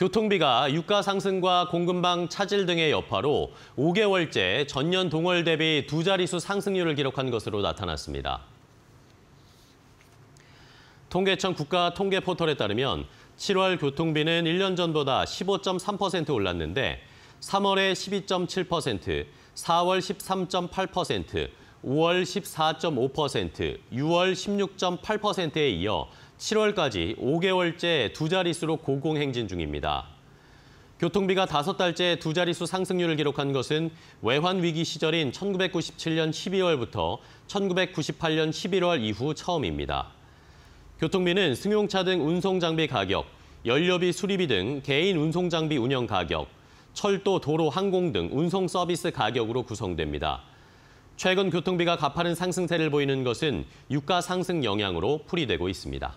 교통비가 유가 상승과 공급망 차질 등의 여파로 5개월째 전년 동월 대비 두 자릿수 상승률을 기록한 것으로 나타났습니다. 통계청 국가 통계 포털에 따르면 7월 교통비는 1년 전보다 15.3% 올랐는데 3월에 12.7%, 4월 13.8%, 5월 14.5%, 6월 16.8%에 이어 7월까지 5개월째 두 자릿수로 고공행진 중입니다. 교통비가 다섯 달째 두 자릿수 상승률을 기록한 것은 외환위기 시절인 1997년 12월부터 1998년 11월 이후 처음입니다. 교통비는 승용차 등 운송장비 가격, 연료비 수리비 등 개인 운송장비 운영 가격, 철도, 도로, 항공 등 운송 서비스 가격으로 구성됩니다. 최근 교통비가 가파른 상승세를 보이는 것은 유가 상승 영향으로 풀이되고 있습니다.